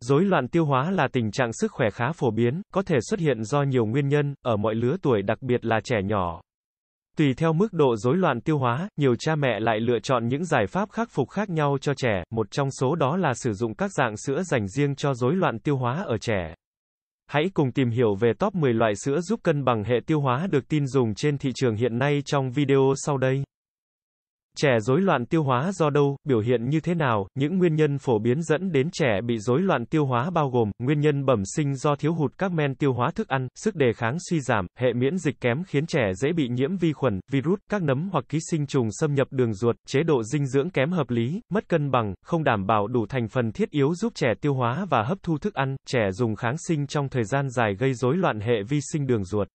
Dối loạn tiêu hóa là tình trạng sức khỏe khá phổ biến, có thể xuất hiện do nhiều nguyên nhân, ở mọi lứa tuổi đặc biệt là trẻ nhỏ. Tùy theo mức độ rối loạn tiêu hóa, nhiều cha mẹ lại lựa chọn những giải pháp khắc phục khác nhau cho trẻ, một trong số đó là sử dụng các dạng sữa dành riêng cho rối loạn tiêu hóa ở trẻ. Hãy cùng tìm hiểu về top 10 loại sữa giúp cân bằng hệ tiêu hóa được tin dùng trên thị trường hiện nay trong video sau đây. Trẻ rối loạn tiêu hóa do đâu, biểu hiện như thế nào, những nguyên nhân phổ biến dẫn đến trẻ bị rối loạn tiêu hóa bao gồm, nguyên nhân bẩm sinh do thiếu hụt các men tiêu hóa thức ăn, sức đề kháng suy giảm, hệ miễn dịch kém khiến trẻ dễ bị nhiễm vi khuẩn, virus, các nấm hoặc ký sinh trùng xâm nhập đường ruột, chế độ dinh dưỡng kém hợp lý, mất cân bằng, không đảm bảo đủ thành phần thiết yếu giúp trẻ tiêu hóa và hấp thu thức ăn, trẻ dùng kháng sinh trong thời gian dài gây rối loạn hệ vi sinh đường ruột.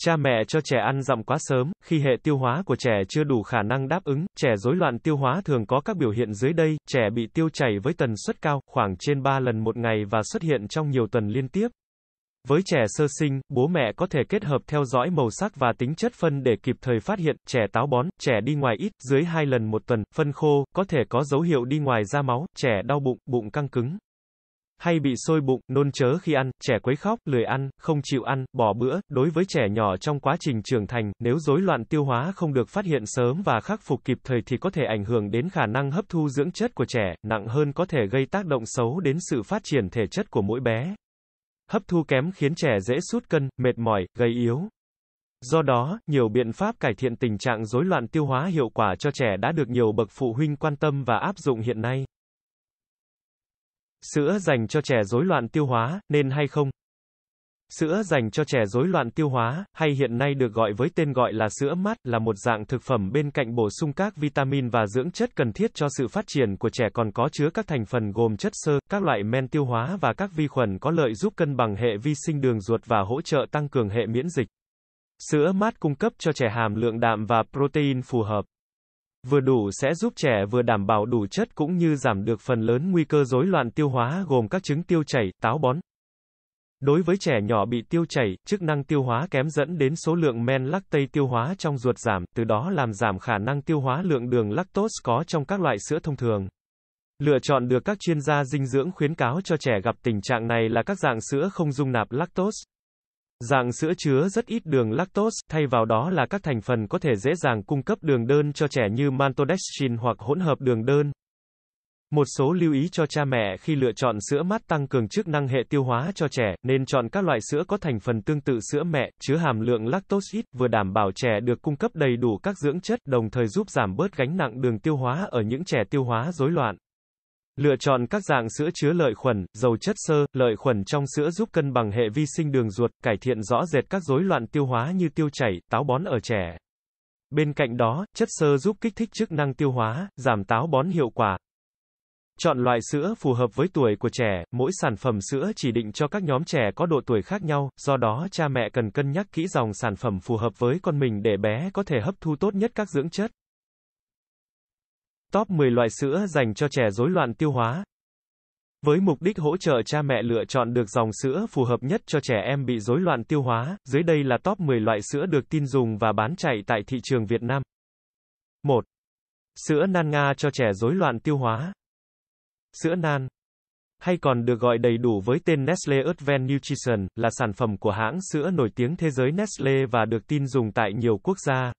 Cha mẹ cho trẻ ăn dặm quá sớm, khi hệ tiêu hóa của trẻ chưa đủ khả năng đáp ứng, trẻ rối loạn tiêu hóa thường có các biểu hiện dưới đây, trẻ bị tiêu chảy với tần suất cao, khoảng trên 3 lần một ngày và xuất hiện trong nhiều tuần liên tiếp. Với trẻ sơ sinh, bố mẹ có thể kết hợp theo dõi màu sắc và tính chất phân để kịp thời phát hiện, trẻ táo bón, trẻ đi ngoài ít, dưới 2 lần một tuần, phân khô, có thể có dấu hiệu đi ngoài ra máu, trẻ đau bụng, bụng căng cứng hay bị sôi bụng, nôn chớ khi ăn, trẻ quấy khóc, lười ăn, không chịu ăn, bỏ bữa. Đối với trẻ nhỏ trong quá trình trưởng thành, nếu rối loạn tiêu hóa không được phát hiện sớm và khắc phục kịp thời thì có thể ảnh hưởng đến khả năng hấp thu dưỡng chất của trẻ, nặng hơn có thể gây tác động xấu đến sự phát triển thể chất của mỗi bé. Hấp thu kém khiến trẻ dễ sút cân, mệt mỏi, gầy yếu. Do đó, nhiều biện pháp cải thiện tình trạng rối loạn tiêu hóa hiệu quả cho trẻ đã được nhiều bậc phụ huynh quan tâm và áp dụng hiện nay. Sữa dành cho trẻ rối loạn tiêu hóa, nên hay không? Sữa dành cho trẻ rối loạn tiêu hóa, hay hiện nay được gọi với tên gọi là sữa mát, là một dạng thực phẩm bên cạnh bổ sung các vitamin và dưỡng chất cần thiết cho sự phát triển của trẻ còn có chứa các thành phần gồm chất xơ, các loại men tiêu hóa và các vi khuẩn có lợi giúp cân bằng hệ vi sinh đường ruột và hỗ trợ tăng cường hệ miễn dịch. Sữa mát cung cấp cho trẻ hàm lượng đạm và protein phù hợp vừa đủ sẽ giúp trẻ vừa đảm bảo đủ chất cũng như giảm được phần lớn nguy cơ rối loạn tiêu hóa gồm các chứng tiêu chảy, táo bón. Đối với trẻ nhỏ bị tiêu chảy, chức năng tiêu hóa kém dẫn đến số lượng men lactate tiêu hóa trong ruột giảm, từ đó làm giảm khả năng tiêu hóa lượng đường lactose có trong các loại sữa thông thường. Lựa chọn được các chuyên gia dinh dưỡng khuyến cáo cho trẻ gặp tình trạng này là các dạng sữa không dung nạp lactose. Dạng sữa chứa rất ít đường lactose, thay vào đó là các thành phần có thể dễ dàng cung cấp đường đơn cho trẻ như maltodextrin hoặc hỗn hợp đường đơn. Một số lưu ý cho cha mẹ khi lựa chọn sữa mát tăng cường chức năng hệ tiêu hóa cho trẻ, nên chọn các loại sữa có thành phần tương tự sữa mẹ, chứa hàm lượng lactose ít, vừa đảm bảo trẻ được cung cấp đầy đủ các dưỡng chất, đồng thời giúp giảm bớt gánh nặng đường tiêu hóa ở những trẻ tiêu hóa rối loạn. Lựa chọn các dạng sữa chứa lợi khuẩn, dầu chất xơ, lợi khuẩn trong sữa giúp cân bằng hệ vi sinh đường ruột, cải thiện rõ rệt các rối loạn tiêu hóa như tiêu chảy, táo bón ở trẻ. Bên cạnh đó, chất xơ giúp kích thích chức năng tiêu hóa, giảm táo bón hiệu quả. Chọn loại sữa phù hợp với tuổi của trẻ, mỗi sản phẩm sữa chỉ định cho các nhóm trẻ có độ tuổi khác nhau, do đó cha mẹ cần cân nhắc kỹ dòng sản phẩm phù hợp với con mình để bé có thể hấp thu tốt nhất các dưỡng chất. Top 10 loại sữa dành cho trẻ rối loạn tiêu hóa. Với mục đích hỗ trợ cha mẹ lựa chọn được dòng sữa phù hợp nhất cho trẻ em bị rối loạn tiêu hóa, dưới đây là top 10 loại sữa được tin dùng và bán chạy tại thị trường Việt Nam. 1. Sữa nan Nga cho trẻ rối loạn tiêu hóa. Sữa nan hay còn được gọi đầy đủ với tên Nestle Advent Nutrition, là sản phẩm của hãng sữa nổi tiếng thế giới Nestle và được tin dùng tại nhiều quốc gia,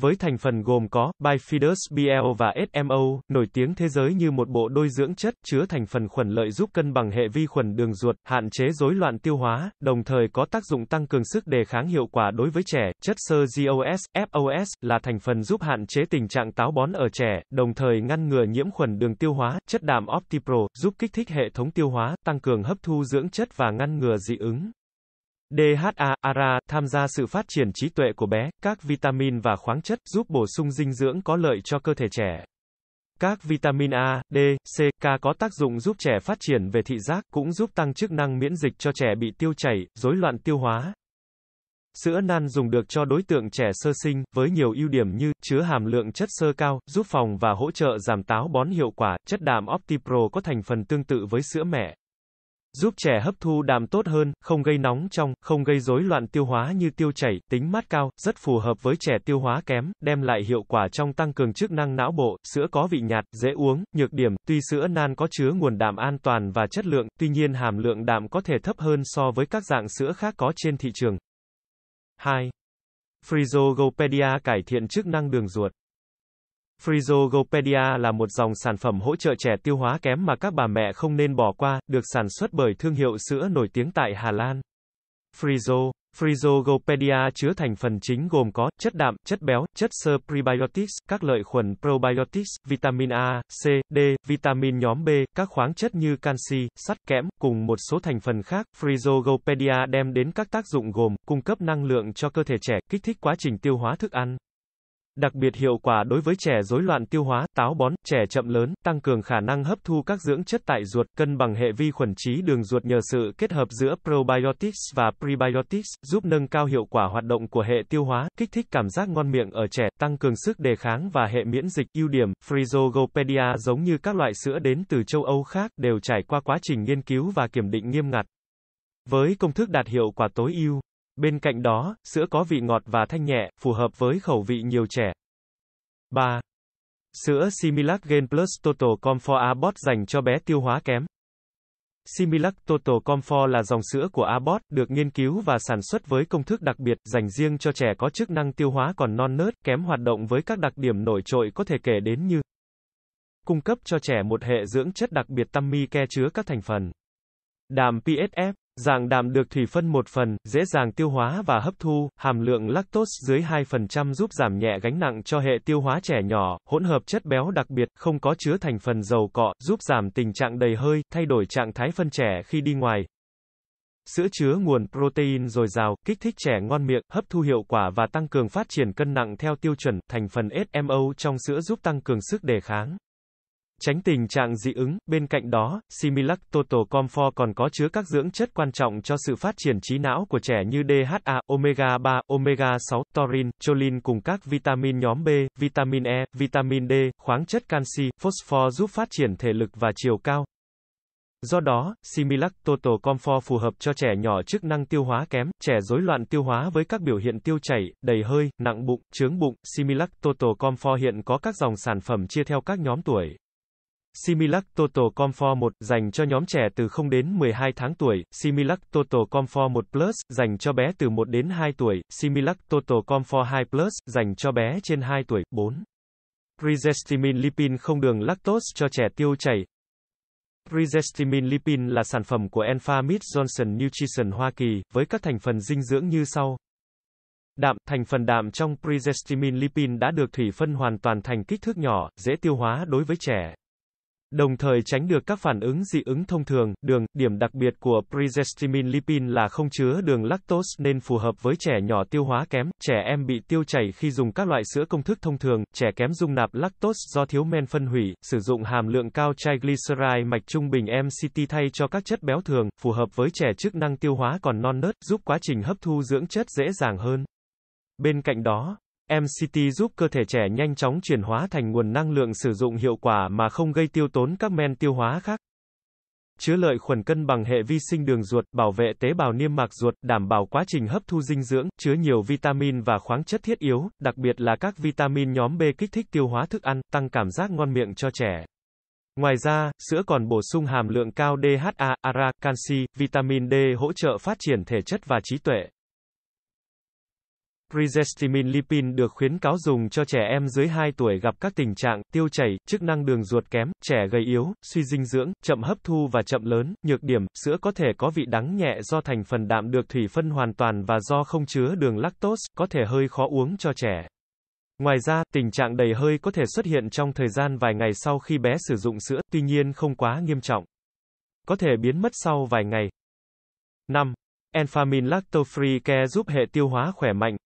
với thành phần gồm có Bifidus BL e và SMO, nổi tiếng thế giới như một bộ đôi dưỡng chất chứa thành phần khuẩn lợi giúp cân bằng hệ vi khuẩn đường ruột, hạn chế rối loạn tiêu hóa, đồng thời có tác dụng tăng cường sức đề kháng hiệu quả đối với trẻ. Chất xơ GOS, FOS là thành phần giúp hạn chế tình trạng táo bón ở trẻ, đồng thời ngăn ngừa nhiễm khuẩn đường tiêu hóa. Chất đạm Optipro giúp kích thích hệ thống tiêu hóa, tăng cường hấp thu dưỡng chất và ngăn ngừa dị ứng. DHA, ARA, tham gia sự phát triển trí tuệ của bé, các vitamin và khoáng chất giúp bổ sung dinh dưỡng có lợi cho cơ thể trẻ. Các vitamin A, D, C, K có tác dụng giúp trẻ phát triển về thị giác, cũng giúp tăng chức năng miễn dịch cho trẻ bị tiêu chảy, rối loạn tiêu hóa. Sữa nan dùng được cho đối tượng trẻ sơ sinh, với nhiều ưu điểm như, chứa hàm lượng chất sơ cao, giúp phòng và hỗ trợ giảm táo bón hiệu quả, chất đạm OptiPro có thành phần tương tự với sữa mẹ giúp trẻ hấp thu đạm tốt hơn, không gây nóng trong, không gây rối loạn tiêu hóa như tiêu chảy, tính mát cao, rất phù hợp với trẻ tiêu hóa kém, đem lại hiệu quả trong tăng cường chức năng não bộ, sữa có vị nhạt, dễ uống, nhược điểm, tuy sữa nan có chứa nguồn đạm an toàn và chất lượng, tuy nhiên hàm lượng đạm có thể thấp hơn so với các dạng sữa khác có trên thị trường. 2. Frizogopedia cải thiện chức năng đường ruột Frizogopedia là một dòng sản phẩm hỗ trợ trẻ tiêu hóa kém mà các bà mẹ không nên bỏ qua, được sản xuất bởi thương hiệu sữa nổi tiếng tại Hà Lan. Frizo, Frizogopedia chứa thành phần chính gồm có chất đạm, chất béo, chất sơ prebiotics, các lợi khuẩn probiotics, vitamin A, C, D, vitamin nhóm B, các khoáng chất như canxi, sắt, kẽm, cùng một số thành phần khác. Frizogopedia đem đến các tác dụng gồm cung cấp năng lượng cho cơ thể trẻ, kích thích quá trình tiêu hóa thức ăn, Đặc biệt hiệu quả đối với trẻ rối loạn tiêu hóa, táo bón, trẻ chậm lớn, tăng cường khả năng hấp thu các dưỡng chất tại ruột, cân bằng hệ vi khuẩn trí đường ruột nhờ sự kết hợp giữa probiotics và prebiotics, giúp nâng cao hiệu quả hoạt động của hệ tiêu hóa, kích thích cảm giác ngon miệng ở trẻ, tăng cường sức đề kháng và hệ miễn dịch. Ưu điểm, Frisogopedia giống như các loại sữa đến từ châu Âu khác đều trải qua quá trình nghiên cứu và kiểm định nghiêm ngặt. Với công thức đạt hiệu quả tối ưu Bên cạnh đó, sữa có vị ngọt và thanh nhẹ, phù hợp với khẩu vị nhiều trẻ. 3. Sữa Similac Gain Plus Total Comfort Abbott dành cho bé tiêu hóa kém. Similac Total Comfort là dòng sữa của Abbott, được nghiên cứu và sản xuất với công thức đặc biệt, dành riêng cho trẻ có chức năng tiêu hóa còn non nớt, kém hoạt động với các đặc điểm nổi trội có thể kể đến như cung cấp cho trẻ một hệ dưỡng chất đặc biệt tammi ke chứa các thành phần đạm PSF, Dạng đạm được thủy phân một phần, dễ dàng tiêu hóa và hấp thu, hàm lượng lactose dưới 2% giúp giảm nhẹ gánh nặng cho hệ tiêu hóa trẻ nhỏ, hỗn hợp chất béo đặc biệt, không có chứa thành phần dầu cọ, giúp giảm tình trạng đầy hơi, thay đổi trạng thái phân trẻ khi đi ngoài. Sữa chứa nguồn protein dồi dào, kích thích trẻ ngon miệng, hấp thu hiệu quả và tăng cường phát triển cân nặng theo tiêu chuẩn, thành phần SMO trong sữa giúp tăng cường sức đề kháng. Tránh tình trạng dị ứng, bên cạnh đó, Similac Total Comfort còn có chứa các dưỡng chất quan trọng cho sự phát triển trí não của trẻ như DHA, omega 3, omega 6, taurin, choline cùng các vitamin nhóm B, vitamin E, vitamin D, khoáng chất canxi, phosphor giúp phát triển thể lực và chiều cao. Do đó, Similac Total Comfort phù hợp cho trẻ nhỏ chức năng tiêu hóa kém, trẻ rối loạn tiêu hóa với các biểu hiện tiêu chảy, đầy hơi, nặng bụng, chướng bụng. Similac Total Comfort hiện có các dòng sản phẩm chia theo các nhóm tuổi. Similac Total Comfort 1, dành cho nhóm trẻ từ 0 đến 12 tháng tuổi, Similac Total Comfort 1 Plus, dành cho bé từ 1 đến 2 tuổi, Similac Total Comfort 2 Plus, dành cho bé trên 2 tuổi, 4. Prigestimine lipin không đường lactose cho trẻ tiêu chảy, Prigestimine lipin là sản phẩm của Enfa Mead Johnson Nutrition Hoa Kỳ, với các thành phần dinh dưỡng như sau. Đạm, thành phần đạm trong prigestimine lipin đã được thủy phân hoàn toàn thành kích thước nhỏ, dễ tiêu hóa đối với trẻ. Đồng thời tránh được các phản ứng dị ứng thông thường, đường, điểm đặc biệt của prisestimine lipin là không chứa đường lactose nên phù hợp với trẻ nhỏ tiêu hóa kém, trẻ em bị tiêu chảy khi dùng các loại sữa công thức thông thường, trẻ kém dung nạp lactose do thiếu men phân hủy, sử dụng hàm lượng cao triglyceride mạch trung bình MCT thay cho các chất béo thường, phù hợp với trẻ chức năng tiêu hóa còn non nớt, giúp quá trình hấp thu dưỡng chất dễ dàng hơn. Bên cạnh đó, MCT giúp cơ thể trẻ nhanh chóng chuyển hóa thành nguồn năng lượng sử dụng hiệu quả mà không gây tiêu tốn các men tiêu hóa khác. Chứa lợi khuẩn cân bằng hệ vi sinh đường ruột, bảo vệ tế bào niêm mạc ruột, đảm bảo quá trình hấp thu dinh dưỡng, chứa nhiều vitamin và khoáng chất thiết yếu, đặc biệt là các vitamin nhóm B kích thích tiêu hóa thức ăn, tăng cảm giác ngon miệng cho trẻ. Ngoài ra, sữa còn bổ sung hàm lượng cao DHA, ARA, canxi, vitamin D hỗ trợ phát triển thể chất và trí tuệ. Prezestimin lipin được khuyến cáo dùng cho trẻ em dưới 2 tuổi gặp các tình trạng tiêu chảy, chức năng đường ruột kém, trẻ gầy yếu, suy dinh dưỡng, chậm hấp thu và chậm lớn. Nhược điểm, sữa có thể có vị đắng nhẹ do thành phần đạm được thủy phân hoàn toàn và do không chứa đường lactose, có thể hơi khó uống cho trẻ. Ngoài ra, tình trạng đầy hơi có thể xuất hiện trong thời gian vài ngày sau khi bé sử dụng sữa, tuy nhiên không quá nghiêm trọng. Có thể biến mất sau vài ngày. 5. Enfamin Free Care giúp hệ tiêu hóa khỏe mạnh,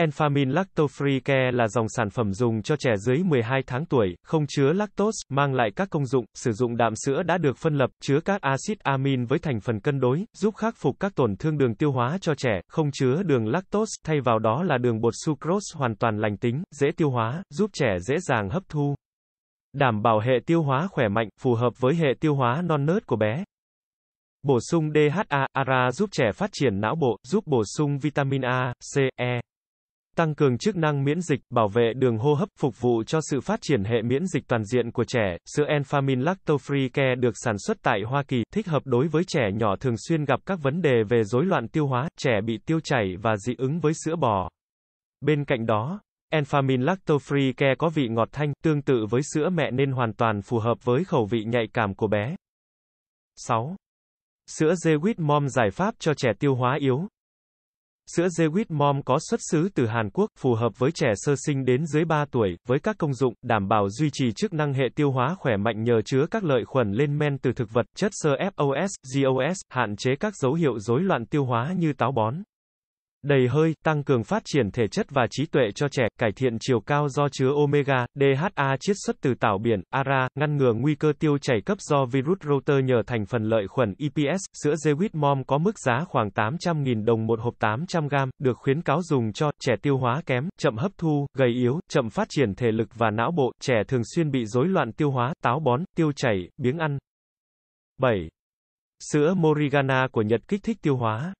Enfamin Lactofree Care là dòng sản phẩm dùng cho trẻ dưới 12 tháng tuổi, không chứa lactose, mang lại các công dụng, sử dụng đạm sữa đã được phân lập, chứa các axit amin với thành phần cân đối, giúp khắc phục các tổn thương đường tiêu hóa cho trẻ, không chứa đường lactose, thay vào đó là đường bột sucrose hoàn toàn lành tính, dễ tiêu hóa, giúp trẻ dễ dàng hấp thu. Đảm bảo hệ tiêu hóa khỏe mạnh, phù hợp với hệ tiêu hóa non nớt của bé. Bổ sung DHA, ARA giúp trẻ phát triển não bộ, giúp bổ sung vitamin A, C, E tăng cường chức năng miễn dịch, bảo vệ đường hô hấp, phục vụ cho sự phát triển hệ miễn dịch toàn diện của trẻ. Sữa Enfamin Lactofree Care được sản xuất tại Hoa Kỳ, thích hợp đối với trẻ nhỏ thường xuyên gặp các vấn đề về rối loạn tiêu hóa, trẻ bị tiêu chảy và dị ứng với sữa bò. Bên cạnh đó, Enfamin Lactofree Care có vị ngọt thanh, tương tự với sữa mẹ nên hoàn toàn phù hợp với khẩu vị nhạy cảm của bé. 6. Sữa Zewit Mom giải pháp cho trẻ tiêu hóa yếu. Sữa Zeewit Mom có xuất xứ từ Hàn Quốc, phù hợp với trẻ sơ sinh đến dưới 3 tuổi, với các công dụng, đảm bảo duy trì chức năng hệ tiêu hóa khỏe mạnh nhờ chứa các lợi khuẩn lên men từ thực vật, chất sơ FOS, GOS, hạn chế các dấu hiệu rối loạn tiêu hóa như táo bón đầy hơi, tăng cường phát triển thể chất và trí tuệ cho trẻ, cải thiện chiều cao do chứa omega, DHA chiết xuất từ tảo biển, ARA, ngăn ngừa nguy cơ tiêu chảy cấp do virus rotor nhờ thành phần lợi khuẩn EPS, sữa Zewit Mom có mức giá khoảng 800.000 đồng một hộp 800 gram, được khuyến cáo dùng cho trẻ tiêu hóa kém, chậm hấp thu, gầy yếu, chậm phát triển thể lực và não bộ, trẻ thường xuyên bị rối loạn tiêu hóa, táo bón, tiêu chảy, biếng ăn. 7. Sữa Morigana của Nhật kích thích tiêu hóa.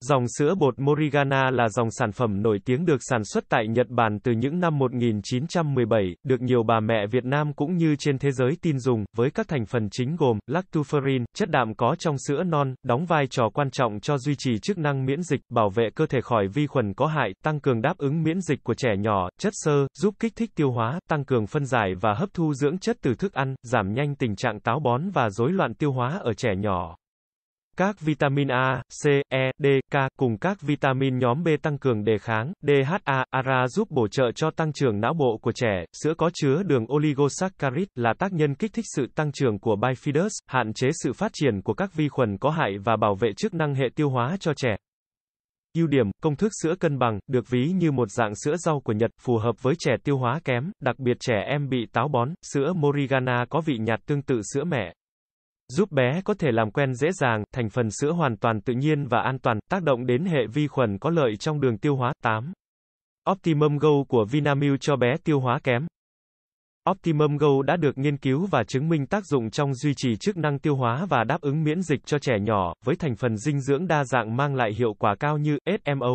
Dòng sữa bột Morigana là dòng sản phẩm nổi tiếng được sản xuất tại Nhật Bản từ những năm 1917, được nhiều bà mẹ Việt Nam cũng như trên thế giới tin dùng, với các thành phần chính gồm lactoferrin, chất đạm có trong sữa non, đóng vai trò quan trọng cho duy trì chức năng miễn dịch, bảo vệ cơ thể khỏi vi khuẩn có hại, tăng cường đáp ứng miễn dịch của trẻ nhỏ, chất xơ, giúp kích thích tiêu hóa, tăng cường phân giải và hấp thu dưỡng chất từ thức ăn, giảm nhanh tình trạng táo bón và rối loạn tiêu hóa ở trẻ nhỏ. Các vitamin A, C, E, D, K cùng các vitamin nhóm B tăng cường đề kháng, DHA, ARA giúp bổ trợ cho tăng trưởng não bộ của trẻ. Sữa có chứa đường oligosaccharide là tác nhân kích thích sự tăng trưởng của bifidus, hạn chế sự phát triển của các vi khuẩn có hại và bảo vệ chức năng hệ tiêu hóa cho trẻ. Ưu điểm, công thức sữa cân bằng, được ví như một dạng sữa rau của Nhật, phù hợp với trẻ tiêu hóa kém, đặc biệt trẻ em bị táo bón, sữa Morigana có vị nhạt tương tự sữa mẹ giúp bé có thể làm quen dễ dàng, thành phần sữa hoàn toàn tự nhiên và an toàn, tác động đến hệ vi khuẩn có lợi trong đường tiêu hóa. 8. Optimum Go của Vinamilk cho bé tiêu hóa kém. Optimum Go đã được nghiên cứu và chứng minh tác dụng trong duy trì chức năng tiêu hóa và đáp ứng miễn dịch cho trẻ nhỏ, với thành phần dinh dưỡng đa dạng mang lại hiệu quả cao như SMO.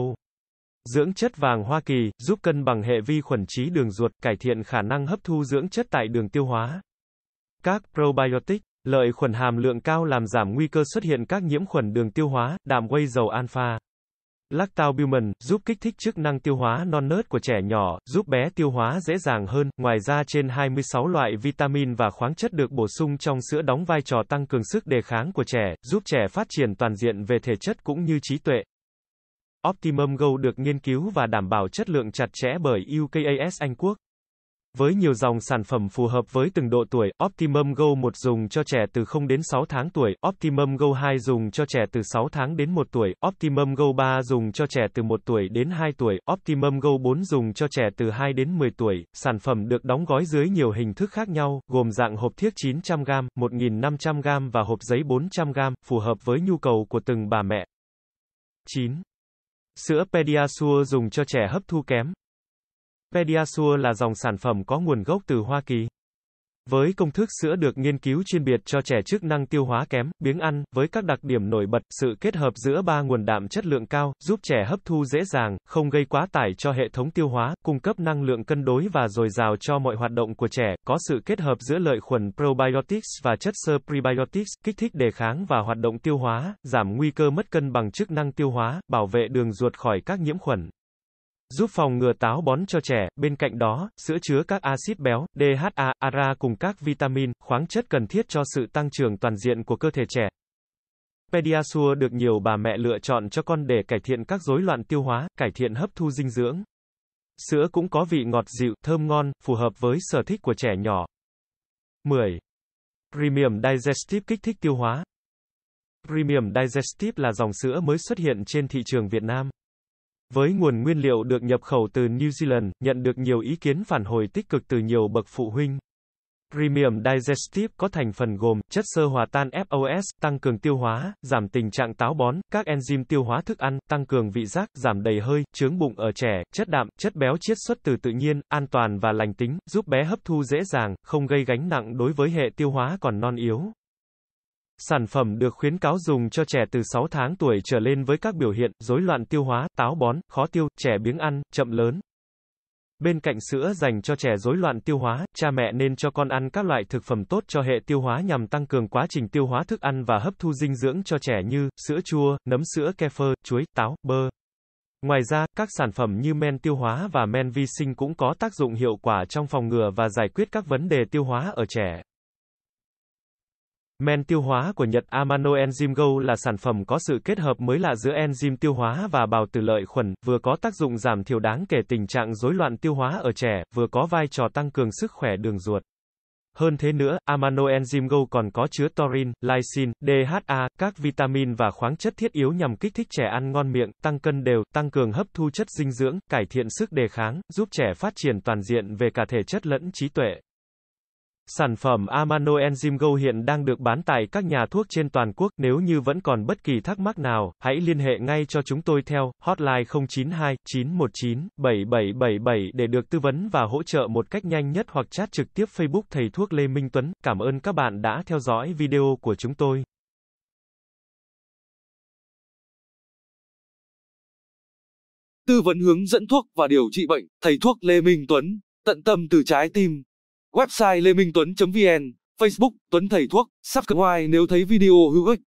Dưỡng chất vàng Hoa Kỳ, giúp cân bằng hệ vi khuẩn trí đường ruột, cải thiện khả năng hấp thu dưỡng chất tại đường tiêu hóa. Các probiotic Lợi khuẩn hàm lượng cao làm giảm nguy cơ xuất hiện các nhiễm khuẩn đường tiêu hóa, đạm quay dầu alpha. Lactalbumin, giúp kích thích chức năng tiêu hóa non nớt của trẻ nhỏ, giúp bé tiêu hóa dễ dàng hơn. Ngoài ra trên 26 loại vitamin và khoáng chất được bổ sung trong sữa đóng vai trò tăng cường sức đề kháng của trẻ, giúp trẻ phát triển toàn diện về thể chất cũng như trí tuệ. Optimum Go được nghiên cứu và đảm bảo chất lượng chặt chẽ bởi UKAS Anh Quốc. Với nhiều dòng sản phẩm phù hợp với từng độ tuổi, Optimum Go 1 dùng cho trẻ từ 0 đến 6 tháng tuổi, Optimum Go 2 dùng cho trẻ từ 6 tháng đến 1 tuổi, Optimum Go 3 dùng cho trẻ từ 1 tuổi đến 2 tuổi, Optimum Go 4 dùng cho trẻ từ 2 đến 10 tuổi. Sản phẩm được đóng gói dưới nhiều hình thức khác nhau, gồm dạng hộp thiếc 900g, 1500g và hộp giấy 400g, phù hợp với nhu cầu của từng bà mẹ. 9. Sữa Pediasure dùng cho trẻ hấp thu kém, Pediasure là dòng sản phẩm có nguồn gốc từ Hoa Kỳ. Với công thức sữa được nghiên cứu chuyên biệt cho trẻ chức năng tiêu hóa kém, biếng ăn, với các đặc điểm nổi bật, sự kết hợp giữa ba nguồn đạm chất lượng cao, giúp trẻ hấp thu dễ dàng, không gây quá tải cho hệ thống tiêu hóa, cung cấp năng lượng cân đối và dồi dào cho mọi hoạt động của trẻ, có sự kết hợp giữa lợi khuẩn probiotics và chất xơ prebiotics, kích thích đề kháng và hoạt động tiêu hóa, giảm nguy cơ mất cân bằng chức năng tiêu hóa, bảo vệ đường ruột khỏi các nhiễm khuẩn giúp phòng ngừa táo bón cho trẻ. Bên cạnh đó, sữa chứa các axit béo, DHA, ARA cùng các vitamin, khoáng chất cần thiết cho sự tăng trưởng toàn diện của cơ thể trẻ. Pediasure được nhiều bà mẹ lựa chọn cho con để cải thiện các rối loạn tiêu hóa, cải thiện hấp thu dinh dưỡng. Sữa cũng có vị ngọt dịu, thơm ngon, phù hợp với sở thích của trẻ nhỏ. 10. Premium Digestive kích thích tiêu hóa. Premium Digestive là dòng sữa mới xuất hiện trên thị trường Việt Nam. Với nguồn nguyên liệu được nhập khẩu từ New Zealand, nhận được nhiều ý kiến phản hồi tích cực từ nhiều bậc phụ huynh. Premium Digestive có thành phần gồm chất sơ hòa tan FOS, tăng cường tiêu hóa, giảm tình trạng táo bón, các enzyme tiêu hóa thức ăn, tăng cường vị giác, giảm đầy hơi, chướng bụng ở trẻ, chất đạm, chất béo chiết xuất từ tự nhiên, an toàn và lành tính, giúp bé hấp thu dễ dàng, không gây gánh nặng đối với hệ tiêu hóa còn non yếu. Sản phẩm được khuyến cáo dùng cho trẻ từ 6 tháng tuổi trở lên với các biểu hiện rối loạn tiêu hóa, táo bón, khó tiêu, trẻ biếng ăn, chậm lớn. Bên cạnh sữa dành cho trẻ rối loạn tiêu hóa, cha mẹ nên cho con ăn các loại thực phẩm tốt cho hệ tiêu hóa nhằm tăng cường quá trình tiêu hóa thức ăn và hấp thu dinh dưỡng cho trẻ như sữa chua, nấm sữa kefir, chuối, táo, bơ. Ngoài ra, các sản phẩm như men tiêu hóa và men vi sinh cũng có tác dụng hiệu quả trong phòng ngừa và giải quyết các vấn đề tiêu hóa ở trẻ. Men tiêu hóa của Nhật Amano Enzyme Go là sản phẩm có sự kết hợp mới lạ giữa enzyme tiêu hóa và bào tử lợi khuẩn, vừa có tác dụng giảm thiểu đáng kể tình trạng rối loạn tiêu hóa ở trẻ, vừa có vai trò tăng cường sức khỏe đường ruột. Hơn thế nữa, Amano Enzyme Go còn có chứa taurine, lysine, DHA, các vitamin và khoáng chất thiết yếu nhằm kích thích trẻ ăn ngon miệng, tăng cân đều, tăng cường hấp thu chất dinh dưỡng, cải thiện sức đề kháng, giúp trẻ phát triển toàn diện về cả thể chất lẫn trí tuệ. Sản phẩm Amano Enzyme Go hiện đang được bán tại các nhà thuốc trên toàn quốc. Nếu như vẫn còn bất kỳ thắc mắc nào, hãy liên hệ ngay cho chúng tôi theo hotline 092 919 7777 để được tư vấn và hỗ trợ một cách nhanh nhất hoặc chat trực tiếp Facebook Thầy Thuốc Lê Minh Tuấn. Cảm ơn các bạn đã theo dõi video của chúng tôi. Tư vấn hướng dẫn thuốc và điều trị bệnh, Thầy Thuốc Lê Minh Tuấn, tận tâm từ trái tim. Website lê minh tuấn vn Facebook Tuấn Thầy Thuốc, subscribe nếu thấy video hữu ích.